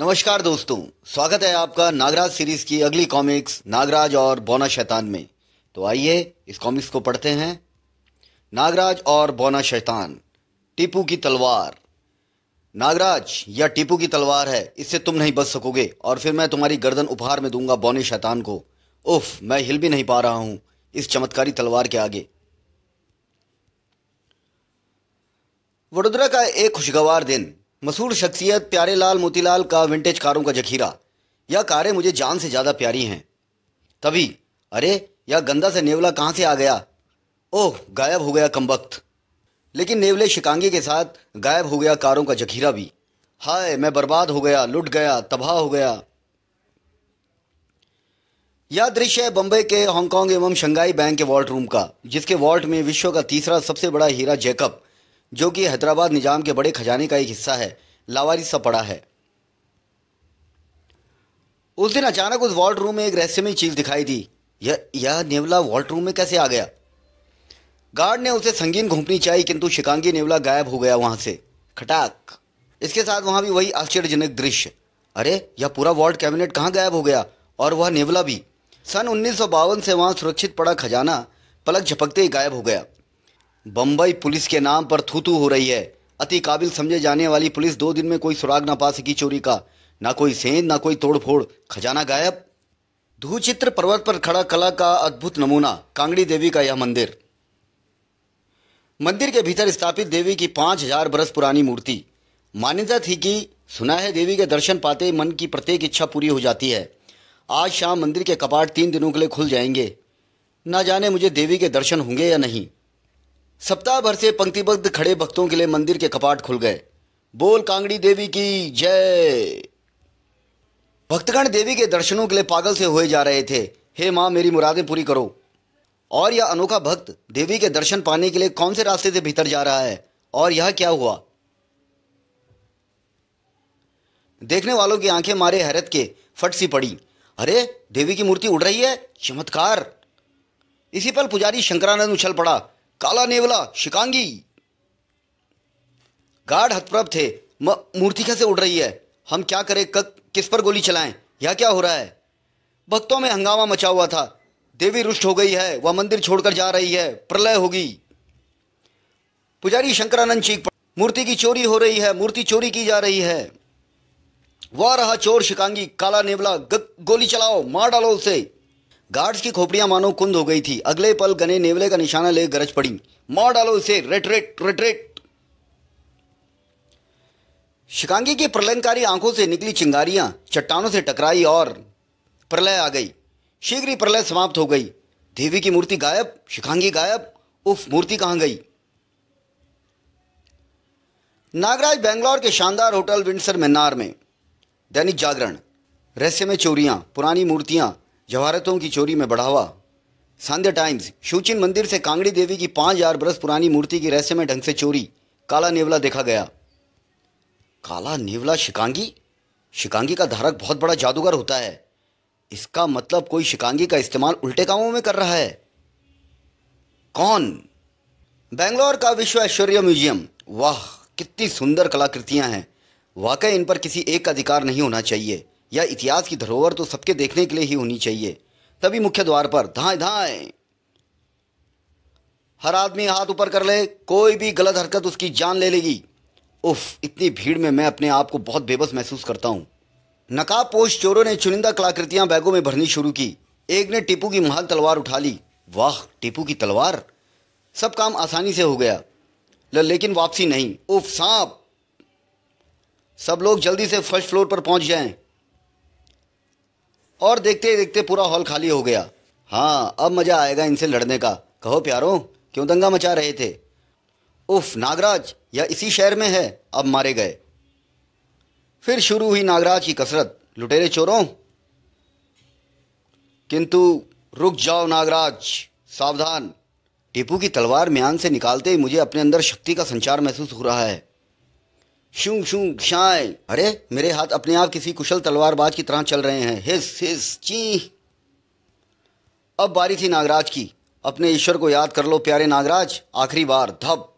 नमस्कार दोस्तों स्वागत है आपका नागराज सीरीज की अगली कॉमिक्स नागराज और बोना शैतान में तो आइए इस कॉमिक्स को पढ़ते हैं नागराज और बोना शैतान टीपू की तलवार नागराज या टीपू की तलवार है इससे तुम नहीं बच सकोगे और फिर मैं तुम्हारी गर्दन उपहार में दूंगा बोने शैतान को उफ मैं हिल भी नहीं पा रहा हूं इस चमत्कारी तलवार के आगे वडोदरा का एक खुशगवार दिन मशहूर शख्सियत प्यारे लाल मोतीलाल का विंटेज कारों का जखीरा यह कारें मुझे जान से ज़्यादा प्यारी हैं तभी अरे यह गंदा से नेवला कहाँ से आ गया ओह गायब हो गया कम वक्त लेकिन नेवले शिकांगे के साथ गायब हो गया कारों का जखीरा भी हाय मैं बर्बाद हो गया लुट गया तबाह हो गया यह दृश्य है बम्बई के हांगकांग एवं शंघाई बैंक के वॉल्ट रूम का जिसके वॉल्ट में विश्व का तीसरा सबसे बड़ा हीरा जैकब जो कि हैदराबाद निज़ाम के बड़े खजाने का एक हिस्सा है लावारिस सा पड़ा है उस दिन अचानक उस वॉल्ट रूम में एक रहस्यमय चीज़ दिखाई दी यह यह नेवला वॉल्ट रूम में कैसे आ गया गार्ड ने उसे संगीन घूमनी चाहिए किंतु शिकांगी नेवला गायब हो गया वहां से खटाक इसके साथ वहां भी वही आश्चर्यजनक दृश्य अरे यह पूरा वॉल्ट कैबिनेट कहाँ गायब हो गया और वह नेवला भी सन उन्नीस से वहां सुरक्षित पड़ा खजाना पलक झपकते ही गायब हो गया बम्बई पुलिस के नाम पर थूतू हो रही है अति काबिल समझे जाने वाली पुलिस दो दिन में कोई सुराग ना पा सकी चोरी का ना कोई सेंध ना कोई तोड़फोड़ खजाना गायब धूचित्र पर्वत पर खड़ा कला का अद्भुत नमूना कांगड़ी देवी का यह मंदिर मंदिर के भीतर स्थापित देवी की पांच हजार बरस पुरानी मूर्ति मान्यता थी कि सुना है देवी के दर्शन पाते मन की प्रत्येक इच्छा पूरी हो जाती है आज शाम मंदिर के कपाट तीन दिनों के लिए खुल जाएंगे ना जाने मुझे देवी के दर्शन होंगे या नहीं सप्ताह भर से पंक्तिबद्ध खड़े भक्तों के लिए मंदिर के कपाट खुल गए बोल कांगड़ी देवी की जय भक्तगण देवी के दर्शनों के लिए पागल से हुए जा रहे थे हे माँ मेरी मुरादें पूरी करो और यह अनोखा भक्त देवी के दर्शन पाने के लिए कौन से रास्ते से भीतर जा रहा है और यह क्या हुआ देखने वालों की आंखें मारे हैरत के फट सी पड़ी अरे देवी की मूर्ति उड़ रही है चमत्कार इसी पल पुजारी शंकरानंद उछल पड़ा काला नेवला शिकांगी गार्ड हतप्रभ थे मूर्ति कैसे उड़ रही है हम क्या करें किस पर गोली चलाएं यह क्या हो रहा है भक्तों में हंगामा मचा हुआ था देवी रुष्ट हो गई है वह मंदिर छोड़कर जा रही है प्रलय होगी पुजारी शंकरानंद चीख मूर्ति की चोरी हो रही है मूर्ति चोरी की जा रही है वह रहा चोर शिकांगी काला नेवला गोली चलाओ मार डालो उसे गार्ड्स की खोपड़ियां मानो कुंद हो गई थी अगले पल गने नेवले का निशाना ले गरज पड़ी मार डालो इसे रेटरेट रेटरेट शिकांगी की प्रलयकारी आंखों से निकली चिंगारियां चट्टानों से टकराई और प्रलय आ गई शीघ्र ही प्रलय समाप्त हो गई देवी की मूर्ति गायब शिखांगी गायब उफ मूर्ति कहां गई नागराज बेंगलोर के शानदार होटल विंडसर मेन्नार में दैनिक जागरण रहस्य में चोरियां पुरानी मूर्तियां जवाहरतों की चोरी में बढ़ावा सांध्या टाइम्स शूचिन मंदिर से कांगड़ी देवी की पाँच हजार बरस पुरानी मूर्ति की रहस्यमय ढंग से चोरी काला नेवला देखा गया काला नेवला शिकांगी शिकांगी का धारक बहुत बड़ा जादूगर होता है इसका मतलब कोई शिकांगी का इस्तेमाल उल्टे कामों में कर रहा है कौन बेंगलोर का विश्व ऐश्वर्य म्यूजियम वाह कितनी सुंदर कलाकृतियां हैं वाकई इन पर किसी एक का अधिकार नहीं होना चाहिए यह इतिहास की धरोहर तो सबके देखने के लिए ही होनी चाहिए तभी मुख्य द्वार पर धाए धाए हर आदमी हाथ ऊपर कर ले कोई भी गलत हरकत उसकी जान ले लेगी उफ इतनी भीड़ में मैं अपने आप को बहुत बेबस महसूस करता हूँ नकाबपोश चोरों ने चुनिंदा कलाकृतियां बैगों में भरनी शुरू की एक ने टीपू की महाल तलवार उठा ली वाह टीपू की तलवार सब काम आसानी से हो गया लेकिन वापसी नहीं उफ सांप सब लोग जल्दी से फर्स्ट फ्लोर पर पहुंच जाएं और देखते देखते पूरा हॉल खाली हो गया हाँ अब मज़ा आएगा इनसे लड़ने का कहो प्यारों क्यों दंगा मचा रहे थे उफ नागराज यह इसी शहर में है अब मारे गए फिर शुरू हुई नागराज की कसरत लुटेरे चोरों किंतु रुक जाओ नागराज सावधान टीपू की तलवार म्यान से निकालते ही मुझे अपने अंदर शक्ति का संचार महसूस हो रहा है शू शू शाय अरे मेरे हाथ अपने आप किसी कुशल तलवारबाज की तरह चल रहे हैं हिस हिस ची अब बारी थी नागराज की अपने ईश्वर को याद कर लो प्यारे नागराज आखिरी बार धप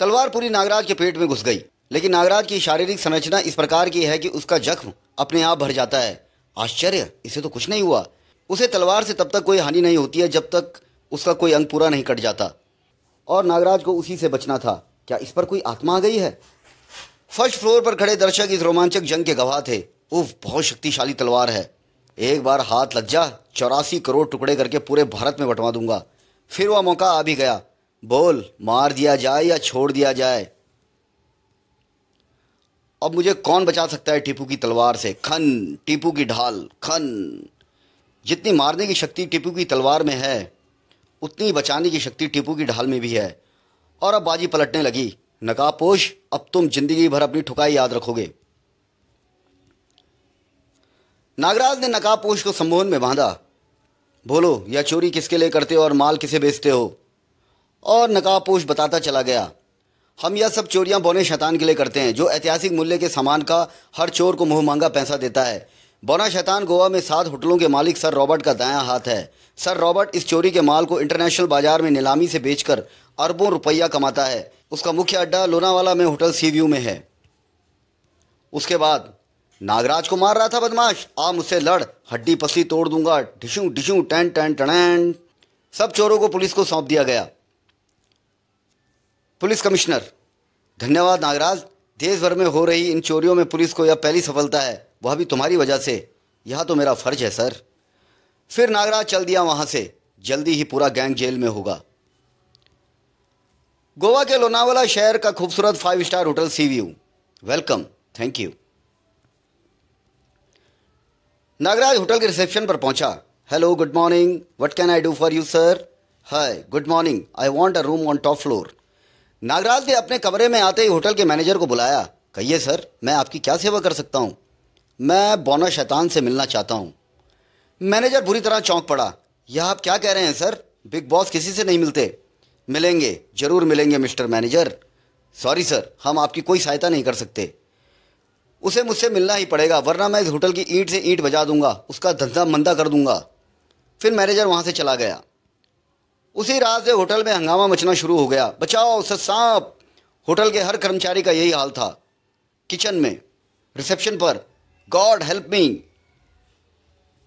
तलवार पूरी नागराज के पेट में घुस गई लेकिन नागराज की शारीरिक संरचना इस प्रकार की है कि उसका जख्म अपने आप भर जाता है आश्चर्य इसे तो कुछ नहीं हुआ उसे तलवार से तब तक कोई हानि नहीं होती है जब तक उसका कोई अंग पूरा नहीं कट जाता और नागराज को उसी से बचना था क्या इस पर कोई आत्मा आ गई है फर्स्ट फ्लोर पर खड़े दर्शक इस रोमांचक जंग के गवाह थे उफ बहुत शक्तिशाली तलवार है एक बार हाथ लग जा चौरासी करोड़ टुकड़े करके पूरे भारत में बंटवा दूंगा फिर वह मौका आ भी गया बोल मार दिया जाए या छोड़ दिया जाए अब मुझे कौन बचा सकता है टीपू की तलवार से खन टीपू की ढाल खन जितनी मारने की शक्ति टीपू की तलवार में है उतनी बचाने की शक्ति टीपू की ढाल में भी है और अब बाजी पलटने लगी नकापोश अब तुम जिंदगी भर अपनी ठुकाई याद रखोगे नागराज ने नकापोश को संबोधन में बांधा बोलो यह चोरी किसके लिए करते हो और माल किसे बेचते हो और नकापोश बताता चला गया हम यह सब चोरियां बौने शैतान के लिए करते हैं जो ऐतिहासिक मूल्य के सामान का हर चोर को मुंह मांगा पैसा देता है बौना शैतान गोवा में सात होटलों के मालिक सर रॉबर्ट का दायां हाथ है सर रॉबर्ट इस चोरी के माल को इंटरनेशनल बाजार में नीलामी से बेचकर अरबों रुपया कमाता है उसका मुख्य अड्डा लोनावाला में होटल सी व्यू में है उसके बाद नागराज को मार रहा था बदमाश आ मुझसे लड़ हड्डी पसी तोड़ दूंगा ढिशू ढिशू टैन टैन टनैन सब चोरों को पुलिस को सौंप दिया गया पुलिस कमिश्नर धन्यवाद नागराज देश भर में हो रही इन चोरियों में पुलिस को यह पहली सफलता है वह भी तुम्हारी वजह से यह तो मेरा फर्ज है सर फिर नागराज चल दिया वहां से जल्दी ही पूरा गैंग जेल में होगा गोवा के लोनावाला शहर का खूबसूरत five star hotel sea view welcome thank you Nagraj hotel के रिसेप्शन पर पहुंचा hello good morning what can I do for you sir hi good morning I want a room on top floor Nagraj ने अपने कमरे में आते ही होटल के manager को बुलाया कहिए सर मैं आपकी क्या सेवा कर सकता हूँ मैं बोना शैतान से मिलना चाहता हूँ मैनेजर बुरी तरह चौंक पड़ा यह आप क्या कह रहे हैं सर बिग बॉस किसी से नहीं मिलते मिलेंगे ज़रूर मिलेंगे मिस्टर मैनेजर सॉरी सर हम आपकी कोई सहायता नहीं कर सकते उसे मुझसे मिलना ही पड़ेगा वरना मैं इस होटल की ईंट से ईंट बजा दूंगा उसका धंधा मंदा कर दूंगा फिर मैनेजर वहाँ से चला गया उसी रात से होटल में हंगामा मचना शुरू हो गया बचाओ सर सांप होटल के हर कर्मचारी का यही हाल था किचन में रिसेप्शन पर गॉड हेल्प मी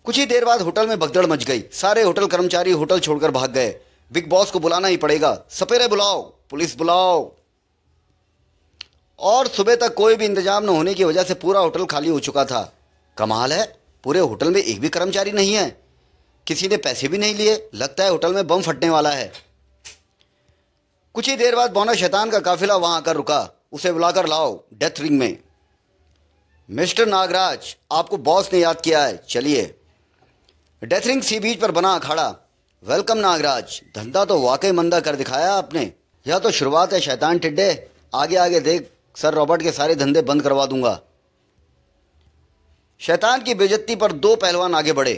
कुछ ही देर बाद होटल में भगदड़ मच गई सारे होटल कर्मचारी होटल छोड़कर भाग गए बिग बॉस को बुलाना ही पड़ेगा सपेरे बुलाओ पुलिस बुलाओ और सुबह तक कोई भी इंतजाम न होने की वजह से पूरा होटल खाली हो चुका था कमाल है पूरे होटल में एक भी कर्मचारी नहीं है किसी ने पैसे भी नहीं लिए लगता है होटल में बम फटने वाला है कुछ ही देर बाद बौना शैतान का काफिला वहां आकर रुका उसे बुलाकर लाओ डेथ रिंग में मिस्टर नागराज आपको बॉस ने याद किया है चलिए डेथ रिंग सी बीच पर बना अखाड़ा वेलकम नागराज धंधा तो वाकई मंदा कर दिखाया आपने यह तो शुरुआत है शैतान टिड्डे आगे आगे देख सर रॉबर्ट के सारे धंधे बंद करवा दूंगा शैतान की बेजती पर दो पहलवान आगे बढ़े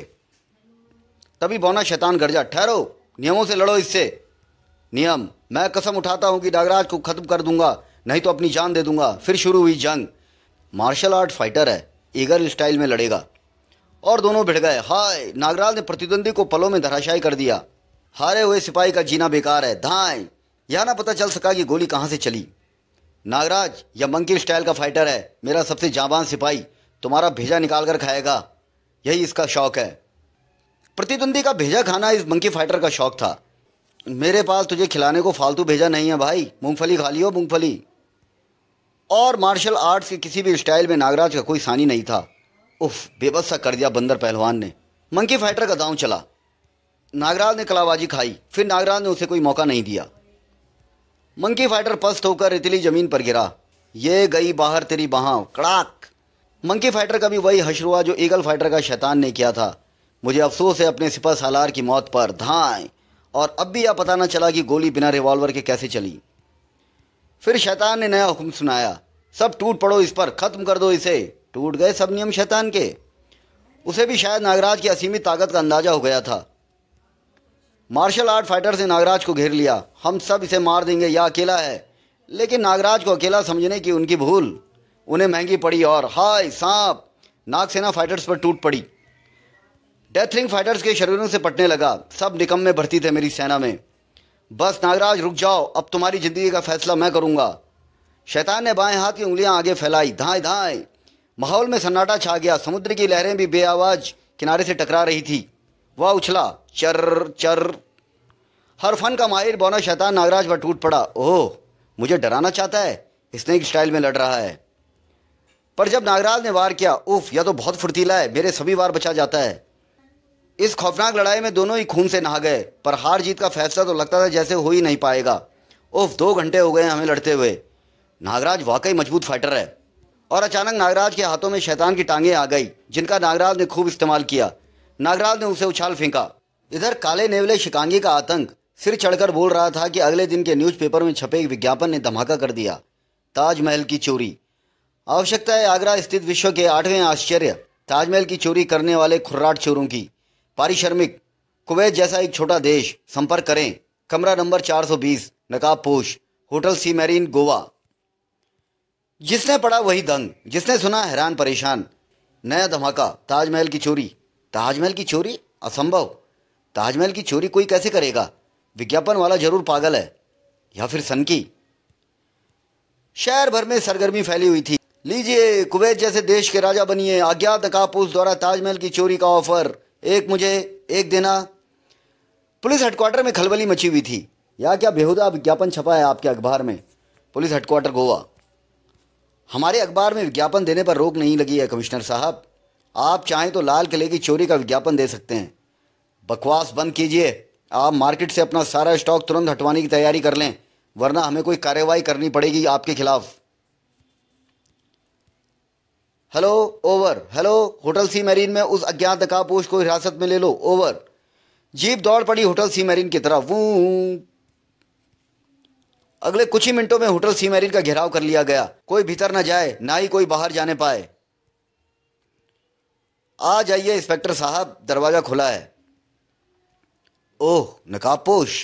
तभी बौना शैतान गर्जा ठहरो नियमों से लड़ो इससे नियम मैं कसम उठाता हूं कि नागराज को खत्म कर दूंगा नहीं तो अपनी जान दे दूंगा फिर शुरू हुई जंग मार्शल आर्ट फाइटर है ईगर स्टाइल में लड़ेगा और दोनों भिड़ गए हाय नागराज ने प्रतिद्वंदी को पलों में धराशायी कर दिया हारे हुए सिपाही का जीना बेकार है धाए यह ना पता चल सका कि गोली कहाँ से चली नागराज यह मंकी स्टाइल का फाइटर है मेरा सबसे जाबान सिपाही तुम्हारा भेजा निकाल कर खाएगा यही इसका शौक है प्रतिद्वंदी का भेजा खाना इस मंकी फाइटर का शौक था मेरे पास तुझे खिलाने को फालतू भेजा नहीं है भाई मूंगफली खा लियो मूंगफली और मार्शल आर्ट्स के किसी भी स्टाइल में नागराज का कोई सानी नहीं था उफ बेबस सा कर दिया बंदर पहलवान ने मंकी फाइटर का दांव चला नागराज ने कलाबाजी खाई फिर नागराज ने उसे कोई मौका नहीं दिया मंकी फाइटर पस्त होकर रेतीली जमीन पर गिरा ये गई बाहर तेरी बहाव कड़ाक मंकी फाइटर का भी वही हश हुआ जो ईगल फाइटर का शैतान ने किया था मुझे अफसोस है अपने सिपा सालार की मौत पर धाए और अब भी यह पता न चला कि गोली बिना रिवॉल्वर के कैसे चली फिर शैतान ने नया हुक्म सुनाया सब टूट पड़ो इस पर ख़त्म कर दो इसे टूट गए सब नियम शैतान के उसे भी शायद नागराज की असीमित ताकत का अंदाजा हो गया था मार्शल आर्ट फाइटर्स ने नागराज को घेर लिया हम सब इसे मार देंगे यह अकेला है लेकिन नागराज को अकेला समझने की उनकी भूल उन्हें महंगी पड़ी और हाय सांप नागसेना फाइटर्स पर टूट पड़ी डेथरिंग फाइटर्स के शरीरों से पटने लगा सब निकम में भर्ती थे मेरी सेना में बस नागराज रुक जाओ अब तुम्हारी ज़िंदगी का फैसला मैं करूँगा शैतान ने बाएं हाथ की उंगलियां आगे फैलाई धाए धाएं माहौल में सन्नाटा छा गया समुद्र की लहरें भी बेआवाज किनारे से टकरा रही थी वह उछला चर चर हर फन का माहिर बौना शैतान नागराज पर टूट पड़ा ओह मुझे डराना चाहता है एक स्टाइल में लड़ रहा है पर जब नागराज ने वार किया उफ यह तो बहुत फुर्तीला है मेरे सभी वार बचा जाता है इस खौफनाक लड़ाई में दोनों ही खून से नहा गए पर हार जीत का फैसला तो लगता था जैसे हो ही नहीं पाएगा उफ दो घंटे हो गए हमें लड़ते हुए नागराज वाकई मजबूत फाइटर है और अचानक नागराज के हाथों में शैतान की टांगें आ गई जिनका नागराज ने खूब इस्तेमाल किया नागराज ने उसे उछाल फेंका इधर काले नेवले शिकांगी का आतंक सिर चढ़कर बोल रहा था कि अगले दिन के न्यूज़पेपर में छपे एक विज्ञापन ने धमाका कर दिया ताजमहल की चोरी आवश्यकता है आगरा स्थित विश्व के आठवें आश्चर्य ताजमहल की चोरी करने वाले खुर्राट चोरों की पारिश्रमिक कुवैत जैसा एक छोटा देश संपर्क करें कमरा नंबर 420 नकाबपोश होटल सी मैरीन गोवा जिसने पढ़ा वही दंग जिसने सुना हैरान परेशान नया धमाका ताजमहल की चोरी ताजमहल की चोरी असंभव ताजमहल की चोरी कोई कैसे करेगा विज्ञापन वाला जरूर पागल है या फिर सनकी शहर भर में सरगर्मी फैली हुई थी लीजिए कुवैत जैसे देश के राजा बनिए अज्ञात कापूस द्वारा ताजमहल की चोरी का ऑफर एक मुझे एक देना पुलिस हेडक्वार्टर में खलबली मची हुई थी या क्या बेहुदा विज्ञापन छपा है आपके अखबार में पुलिस हेडक्वार्टर गोवा हमारे अखबार में विज्ञापन देने पर रोक नहीं लगी है कमिश्नर साहब आप चाहें तो लाल किले की चोरी का विज्ञापन दे सकते हैं बकवास बंद कीजिए आप मार्केट से अपना सारा स्टॉक तुरंत हटवाने की तैयारी कर लें वरना हमें कोई कार्रवाई करनी पड़ेगी आपके खिलाफ hello over hello hotel sea marine में उस अज्ञात नकाबपोश को हिरासत में ले लो ओवर जीप दौड़ पड़ी होटल सी मेरीन की तरफ वू अगले कुछ ही मिनटों में होटल सीमेरिन का घेराव कर लिया गया कोई भीतर ना जाए ना ही कोई बाहर जाने पाए आ जाइए इंस्पेक्टर साहब दरवाजा खुला है ओह नकाबपोश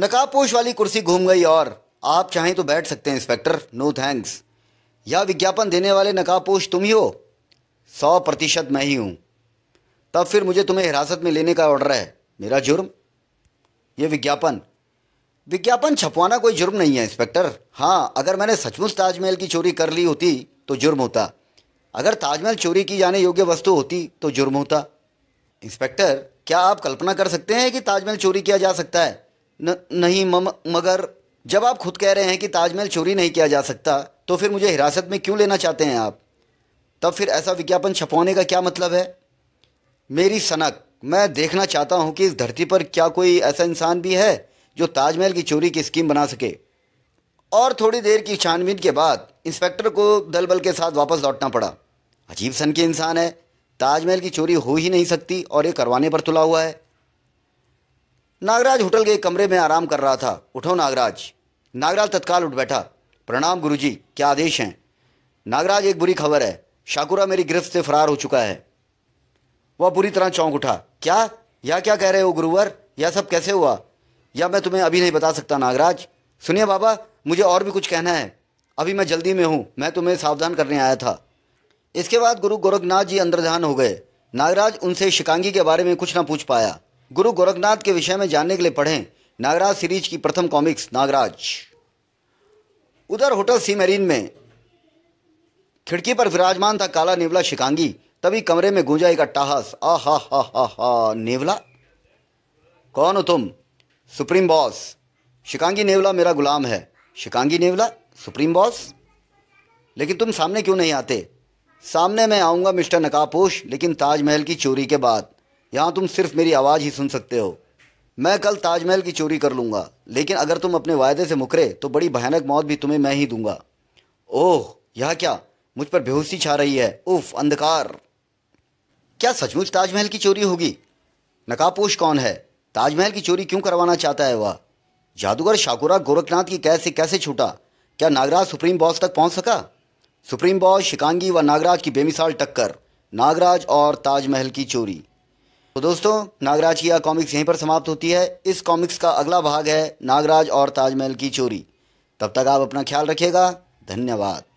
नकाबपोश वाली कुर्सी घूम गई और आप चाहें तो बैठ सकते हैं इंस्पेक्टर नो थैंक्स या विज्ञापन देने वाले नकाबपोश तुम ही हो सौ प्रतिशत मैं ही हूं तब फिर मुझे तुम्हें हिरासत में लेने का ऑर्डर है मेरा जुर्म यह विज्ञापन विज्ञापन छपवाना कोई जुर्म नहीं है इंस्पेक्टर हाँ अगर मैंने सचमुच ताजमहल की चोरी कर ली होती तो जुर्म होता अगर ताजमहल चोरी की जाने योग्य वस्तु होती तो जुर्म होता इंस्पेक्टर क्या आप कल्पना कर सकते हैं कि ताजमहल चोरी किया जा सकता है न, नहीं मम मगर जब आप खुद कह रहे हैं कि ताजमहल चोरी नहीं किया जा सकता तो फिर मुझे हिरासत में क्यों लेना चाहते हैं आप तब फिर ऐसा विज्ञापन छपवाने का क्या मतलब है मेरी सनक मैं देखना चाहता हूँ कि इस धरती पर क्या कोई ऐसा इंसान भी है जो ताजमहल की चोरी की स्कीम बना सके और थोड़ी देर की छानबीन के बाद इंस्पेक्टर को दल बल के साथ वापस लौटना पड़ा अजीब सन के इंसान है ताजमहल की चोरी हो ही नहीं सकती और ये करवाने पर तुला हुआ है नागराज होटल के कमरे में आराम कर रहा था उठो नागराज नागराज तत्काल उठ बैठा प्रणाम गुरुजी क्या आदेश हैं नागराज एक बुरी खबर है शाकुरा मेरी गिरफ्त से फरार हो चुका है वह बुरी तरह चौंक उठा क्या यह क्या कह रहे हो गुरुवर यह सब कैसे हुआ या मैं तुम्हें अभी नहीं बता सकता नागराज सुनिए बाबा मुझे और भी कुछ कहना है अभी मैं जल्दी में हूँ मैं तुम्हें सावधान करने आया था इसके बाद गुरु गोरखनाथ जी अंतर्धान हो गए नागराज उनसे शिकांगी के बारे में कुछ ना पूछ पाया गुरु गोरखनाथ के विषय में जानने के लिए पढ़ें नागराज सीरीज की प्रथम कॉमिक्स नागराज उधर होटल सी मेरीन में खिड़की पर विराजमान था काला नेवला शिकांगी तभी कमरे में गूंजा एक अट्टाहस आ हा हा हा हा नेवला कौन हो तुम सुप्रीम बॉस शिकांगी नेवला मेरा गुलाम है शिकांगी नेवला सुप्रीम बॉस लेकिन तुम सामने क्यों नहीं आते सामने मैं आऊँगा मिस्टर नकापोश लेकिन ताजमहल की चोरी के बाद यहाँ तुम सिर्फ मेरी आवाज़ ही सुन सकते हो मैं कल ताजमहल की चोरी कर लूँगा लेकिन अगर तुम अपने वायदे से मुकरे तो बड़ी भयानक मौत भी तुम्हें मैं ही दूंगा ओह यह क्या मुझ पर बेहोशी छा रही है उफ अंधकार क्या सचमुच ताजमहल की चोरी होगी नकापोश कौन है ताजमहल की चोरी क्यों करवाना चाहता है वह जादूगर शाकुरा गोरखनाथ की कैद से कैसे छूटा क्या नागराज सुप्रीम बॉस तक पहुंच सका सुप्रीम बॉस शिकांगी व नागराज की बेमिसाल टक्कर नागराज और ताजमहल की चोरी तो दोस्तों नागराज की यह कॉमिक्स यहीं पर समाप्त होती है इस कॉमिक्स का अगला भाग है नागराज और ताजमहल की चोरी तब तक आप अपना ख्याल रखिएगा धन्यवाद